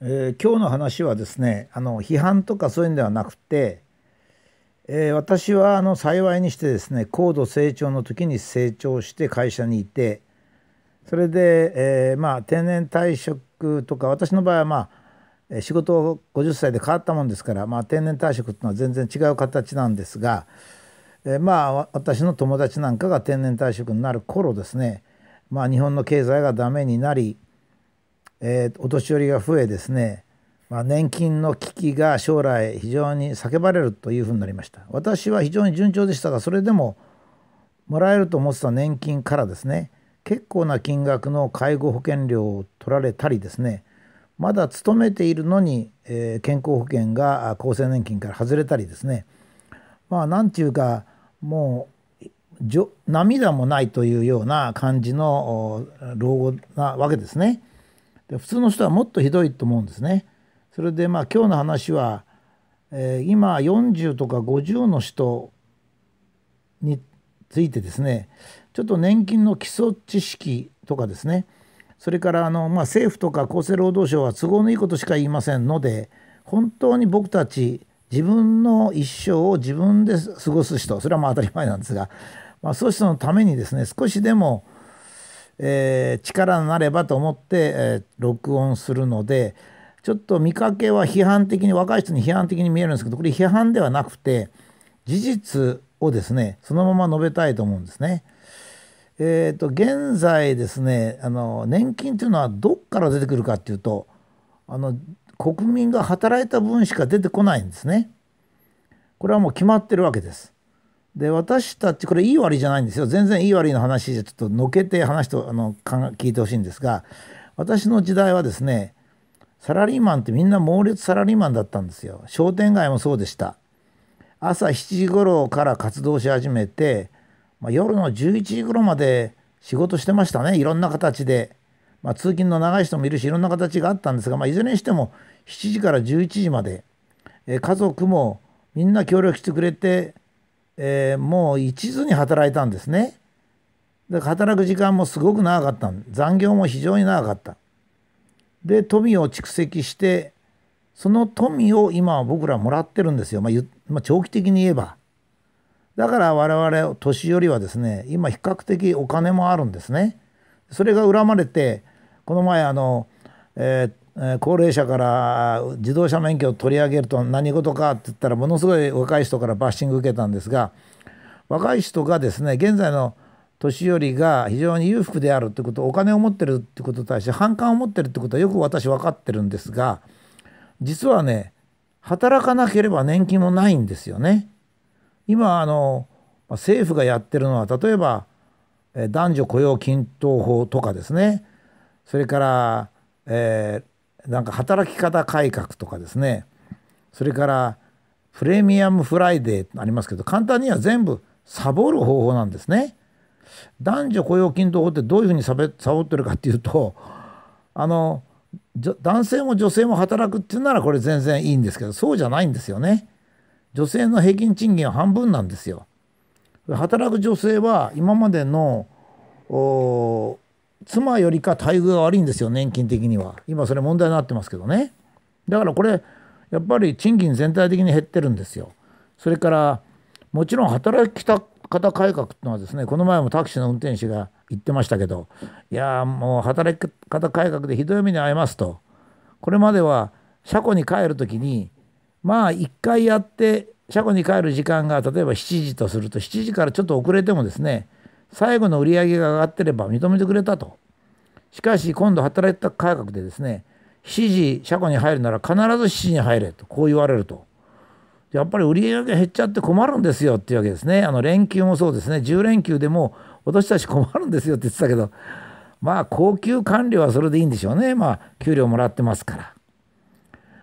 えー、今日の話はですねあの批判とかそういうんではなくて、えー、私はあの幸いにしてですね高度成長の時に成長して会社にいてそれで、えー、まあ定年退職とか私の場合はまあ仕事を50歳で変わったもんですから、まあ、定年退職っていうのは全然違う形なんですが、えまあ私の友達なんかが定年退職になる頃ですね、まあ、日本の経済がダメになりえー、お年寄りが増えですね、まあ、年金の危機が将来非常に叫ばれるというふうになりました私は非常に順調でしたがそれでももらえると思ってた年金からですね結構な金額の介護保険料を取られたりですねまだ勤めているのに、えー、健康保険が厚生年金から外れたりですねまあ何ていうかもう涙もないというような感じの老後なわけですね。で普通の人はもっとひどいと思うんですね。それでまあ今日の話は、えー、今40とか50の人についてですねちょっと年金の基礎知識とかですねそれからあの、まあ、政府とか厚生労働省は都合のいいことしか言いませんので本当に僕たち自分の一生を自分で過ごす人それはまあ当たり前なんですが、まあ、そうした人のためにですね少しでもえー、力になればと思って、えー、録音するのでちょっと見かけは批判的に若い人に批判的に見えるんですけどこれ批判ではなくて事実をですねそのまま述べたいと思うんですね。えーと、と現在ですねあの年金というのはどっから出てくるかっていうとあの国民が働いた分しか出てこないんですね。これはもう決まってるわけです。で私たちこれいい悪いじゃないんですよ全然いい悪いの話じゃちょっとのけて話とあの聞いてほしいんですが私の時代はですねサラリーマンってみんな猛烈サラリーマンだったんですよ商店街もそうでした朝7時頃から活動し始めて、まあ、夜の11時頃まで仕事してましたねいろんな形で、まあ、通勤の長い人もいるしいろんな形があったんですが、まあ、いずれにしても7時から11時まで、え家族もみんな協力してくれてえー、もう一途に働いたんですね。で働く時間もすごく長かった残業も非常に長かった。で富を蓄積してその富を今は僕らもらってるんですよ、まあ、まあ、長期的に言えば。だから我々年寄りはですね今比較的お金もあるんですね。それが恨まれてこの前あの、えー、っ高齢者から自動車免許を取り上げると何事かって言ったらものすごい若い人からバッシング受けたんですが若い人がですね現在の年寄りが非常に裕福であるってことお金を持ってるってことに対して反感を持ってるってことはよく私分かってるんですが実はね働かなければ年金もないんですよね。今あの政府がやってるのは例えば男女雇用均等法とかですねそれから、えーなんか働き方改革とかですねそれからプレミアムフライデーありますけど簡単には全部サボる方法なんですね。男女雇用均等法ってどういうふうにサボってるかっていうとあの男性も女性も働くっていうならこれ全然いいんですけどそうじゃないんですよね。女性の平均賃金は半分なんですよ。働く女性は今までの妻よりか待遇が悪いんですよ年金的には今それ問題になってますけどねだからこれやっぱり賃金全体的に減ってるんですよそれからもちろん働き方改革っていうのはですねこの前もタクシーの運転手が言ってましたけどいやもう働き方改革でひどい目に遭いますとこれまでは車庫に帰る時にまあ1回やって車庫に帰る時間が例えば7時とすると7時からちょっと遅れてもですね最後の売り上げが上がってれば認めてくれたと。しかし今度働いた改革でですね7時車庫に入るなら必ず7時に入れとこう言われるとやっぱり売り上げ減っちゃって困るんですよっていうわけですねあの連休もそうですね10連休でも私たち困るんですよって言ってたけどまあ高級官僚はそれでいいんでしょうねまあ給料もらってますから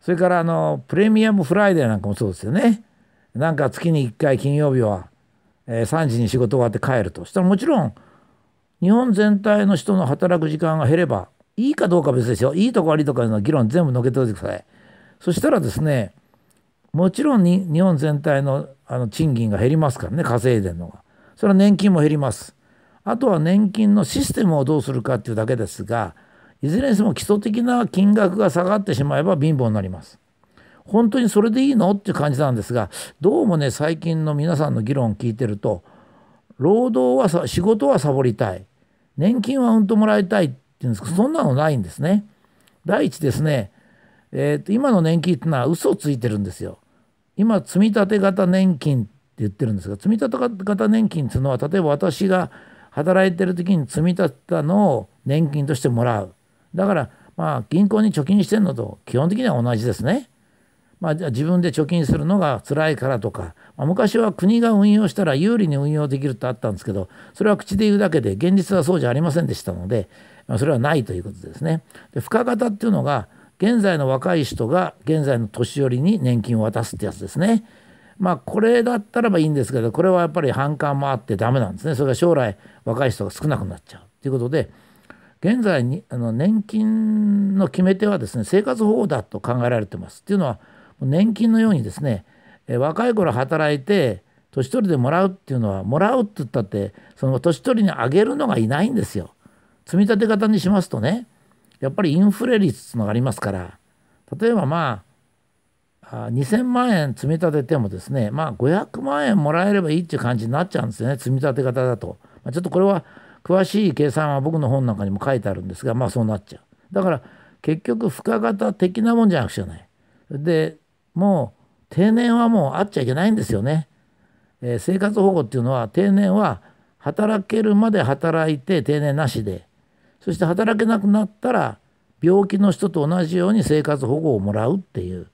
それからあのプレミアムフライデーなんかもそうですよねなんか月に1回金曜日はえ3時に仕事終わって帰るとしたらもちろん日本全体の人の働く時間が減ればいいかどうか別ですよいいとか悪いとかいうの議論全部のけておいてくださいそしたらですねもちろんに日本全体のあの賃金が減りますからね稼いでるのがそれは年金も減りますあとは年金のシステムをどうするかっていうだけですがいずれにしても基礎的な金額が下がってしまえば貧乏になります本当にそれでいいのっていう感じなんですがどうもね最近の皆さんの議論を聞いてると労働は仕事はサボりたい年金はうんともらいたいっていうんですけどそんなのないんですね。第一ですね、えーと、今の年金ってのは嘘をついてるんですよ。今積立型年金って言ってるんですが積立型年金っていうのは例えば私が働いてる時に積み立てたのを年金としてもらう。だからまあ銀行に貯金してんのと基本的には同じですね。まあ、自分で貯金するのが辛いからとか、まあ、昔は国が運用したら有利に運用できるとあったんですけどそれは口で言うだけで現実はそうじゃありませんでしたので、まあ、それはないということですね。で付加型っていうのが現在の若い人が現在の年寄りに年金を渡すってやつですね。まあこれだったらばいいんですけどこれはやっぱり反感もあってダメなんですねそれが将来若い人が少なくなっちゃうということで現在にあの年金の決め手はですね生活保護だと考えられてますっていうのは年金のようにですね若い頃働いて年取りでもらうっていうのはもらうって言ったってその年取りにあげるのがいないんですよ。積み立て型にしますとねやっぱりインフレ率っていうのがありますから例えばまあ2,000万円積み立ててもですねまあ500万円もらえればいいっていう感じになっちゃうんですよね積み立て型だと。まあ、ちょっとこれは詳しい計算は僕の本なんかにも書いてあるんですがまあそうなっちゃう。だから結局付加型的なもんじゃなくちゃない。でもう定年はもうあっちゃいけないんですよね。えー、生活保護っていうのは定年は働けるまで働いて定年なしでそして働けなくなったら病気の人と同じように生活保護をもらうっていう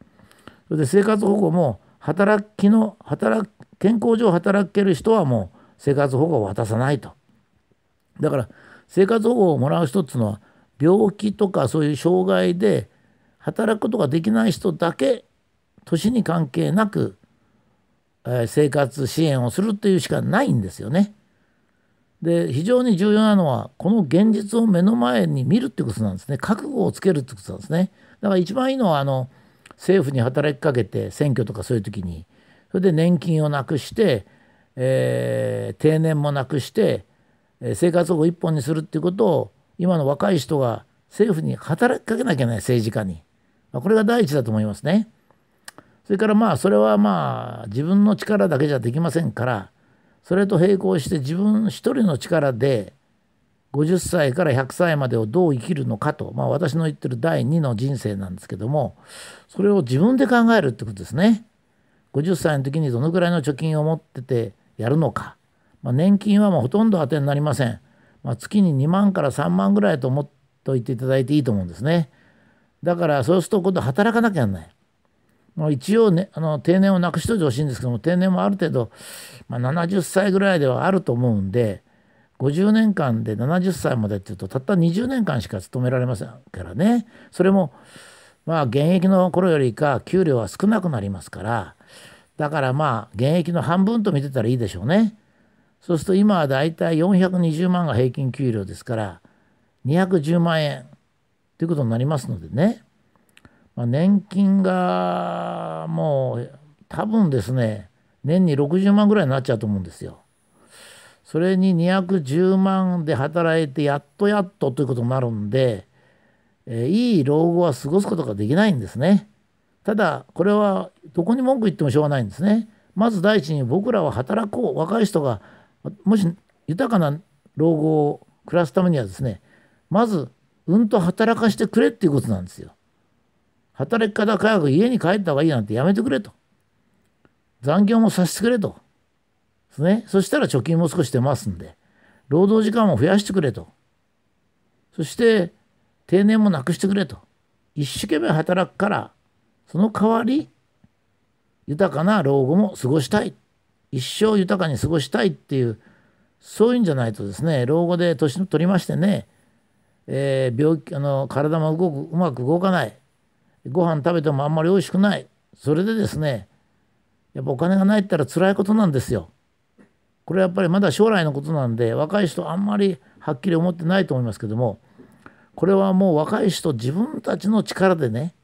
それで生活保護も働きの働健康上働ける人はもう生活保護を渡さないとだから生活保護をもらう人っていうのは病気とかそういう障害で働くことができない人だけ年に関係なく、えー、生活支援をするというしかないんですよね。で非常に重要なのはこの現実を目の前に見るってことなんですね覚悟をつけるってことなんですねだから一番いいのはあの政府に働きかけて選挙とかそういう時にそれで年金をなくして、えー、定年もなくして、え生活保護一本にするっていうことを今の若い人が政府に働きかけなきゃいけない政治家に、まあ、これが第一だと思いますね。それからまあそれはまあ自分の力だけじゃできませんからそれと並行して自分一人の力で50歳から100歳までをどう生きるのかと、まあ、私の言ってる第2の人生なんですけどもそれを自分で考えるってことですね。50歳の時にどのくらいの貯金を持っててやるのか、まあ、年金はもうほとんど当てになりません、まあ、月に2万から3万ぐらいと思っておいていただいていいと思うんですねだからそうすると今度働かなきゃいけない一応ねあの定年をなくしといてほしいんですけども定年もある程度、まあ、70歳ぐらいではあると思うんで50年間で70歳までっていうとたった20年間しか勤められませんからねそれもまあ現役の頃よりか給料は少なくなりますからだからまあ現役の半分と見てたらいいでしょうね。そうすると今はだいたい420万が平均給料ですから210万円ということになりますのでねまあ、年金がもう多分ですね年に60万ぐらいになっちゃうと思うんですよ。それに210万で働いてやっとやっとということになるんで、えいい老後は過ごすことができないんですね。ただこれはどこに文句言ってもしょうがないんですね。まず第一に僕らは働こう若い人がもし豊かな老後を暮らすためにはですねまずうんと働かしてくれっていうことなんですよ。働き方改革家に帰った方がいいなんてやめてくれと。残業もさせてくれと。ですね。そしたら貯金も少し出ますんで、労働時間も増やしてくれと。そして、定年もなくしてくれと。一生懸命働くから、その代わり、豊かな老後も過ごしたい。一生豊かに過ごしたいっていう、そういうんじゃないとですね、老後で年取りましてね、えー、病気あの体も動くうまく動かないご飯食べてもあんまり美味しくないそれでですねやっぱお金がないったら辛いことなんですよ。これやっぱりまだ将来のことなんで若い人あんまりはっきり思ってないと思いますけどもこれはもう若い人自分たちの力でね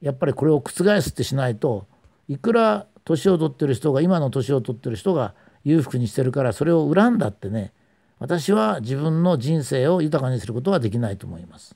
やっぱりこれを覆すってしないといくら年を取ってる人が今の年を取ってる人が裕福にしてるからそれを恨んだってね私は自分の人生を豊かにすることはできないと思います。